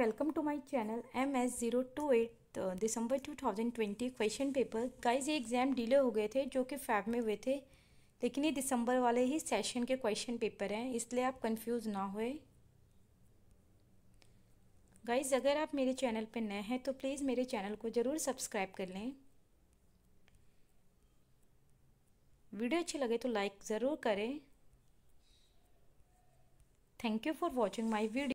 welcome to my channel M S zero two eight December two thousand twenty question paper guys ये exam delay हो गए थे जो कि फैब में हुए थे लेकिन ये दिसंबर वाले ही सेशन के क्वेश्चन पेपर हैं इसलिए आप कंफ्यूज ना होए गाइज अगर आप मेरे चैनल पर नए हैं तो प्लीज़ मेरे चैनल को ज़रूर सब्सक्राइब कर लें वीडियो अच्छी लगे तो लाइक ज़रूर करें thank you for watching my video